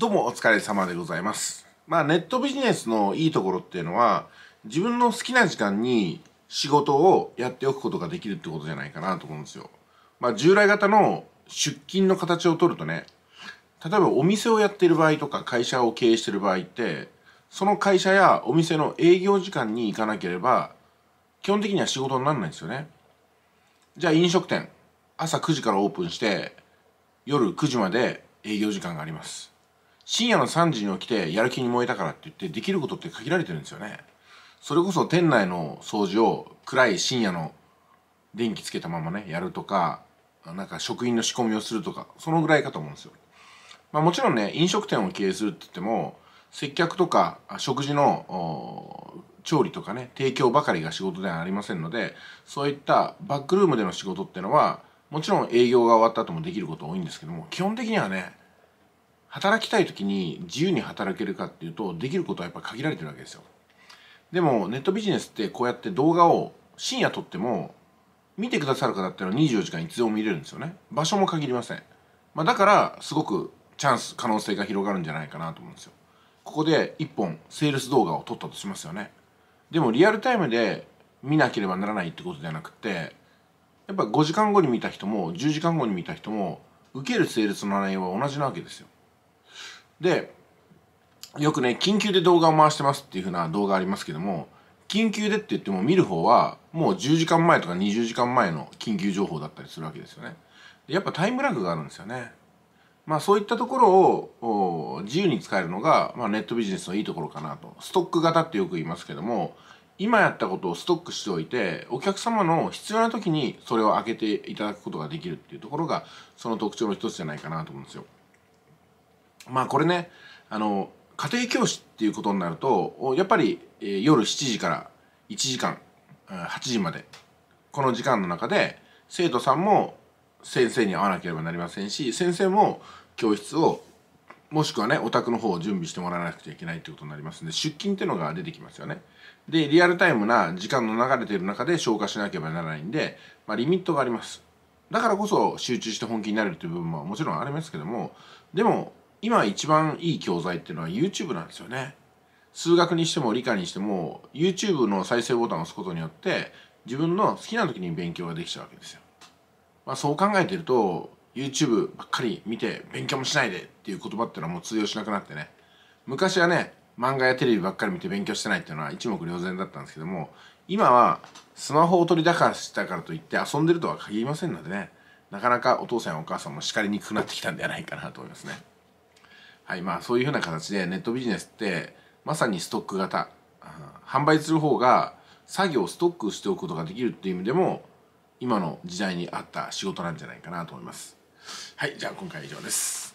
どうもお疲れ様でございます。まあネットビジネスのいいところっていうのは自分の好きな時間に仕事をやっておくことができるってことじゃないかなと思うんですよ。まあ従来型の出勤の形を取るとね、例えばお店をやってる場合とか会社を経営してる場合って、その会社やお店の営業時間に行かなければ基本的には仕事にならないんですよね。じゃあ飲食店、朝9時からオープンして夜9時まで営業時間があります。深夜の3時に起きてやる気に燃えたからって言ってできることって限られてるんですよね。それこそ店内の掃除を暗い深夜の電気つけたままね、やるとか、なんか職員の仕込みをするとか、そのぐらいかと思うんですよ。まあもちろんね、飲食店を経営するって言っても、接客とか食事の調理とかね、提供ばかりが仕事ではありませんので、そういったバックルームでの仕事ってのは、もちろん営業が終わった後もできること多いんですけども、基本的にはね、働きたい時に自由に働けるかっていうとできることはやっぱ限られてるわけですよでもネットビジネスってこうやって動画を深夜撮っても見てくださる方っていうのは24時間いつでも見れるんですよね場所も限りません、まあ、だからすごくチャンス可能性が広がるんじゃないかなと思うんですよここで1本セールス動画を撮ったとしますよねでもリアルタイムで見なければならないってことじゃなくてやっぱ5時間後に見た人も10時間後に見た人も受けるセールスの内容は同じなわけですよでよくね緊急で動画を回してますっていう風な動画ありますけども緊急でって言っても見る方はもう10時間前とか20時間前の緊急情報だったりするわけですよねでやっぱタイムラグがあるんですよねまあそういったところを自由に使えるのが、まあ、ネットビジネスのいいところかなとストック型ってよく言いますけども今やったことをストックしておいてお客様の必要な時にそれを開けていただくことができるっていうところがその特徴の一つじゃないかなと思うんですよまあこれねあの家庭教師っていうことになるとやっぱり、えー、夜7時から1時間8時までこの時間の中で生徒さんも先生に会わなければなりませんし先生も教室をもしくはねお宅の方を準備してもらわなくちゃいけないってことになりますんで出勤っていうのが出てきますよねでリアルタイムな時間の流れている中で消化しなければならないんで、まあ、リミットがありますだからこそ集中して本気になれるという部分ももちろんありますけどもでも今一番いい教材っていうのは YouTube なんですよね。数学にしても理科にしても YouTube の再生ボタンを押すことによって自分の好きな時に勉強ができちゃうわけですよ。まあ、そう考えてると YouTube ばっかり見て勉強もしないでっていう言葉っていうのはもう通用しなくなってね昔はね漫画やテレビばっかり見て勉強してないっていうのは一目瞭然だったんですけども今はスマホを取り出したからといって遊んでるとは限りませんのでねなかなかお父さんやお母さんも叱りにくくなってきたんではないかなと思いますね。はいまあ、そういうふうな形でネットビジネスってまさにストック型販売する方が作業をストックしておくことができるっていう意味でも今の時代に合った仕事なんじゃないかなと思います。はいじゃあ今回以上です。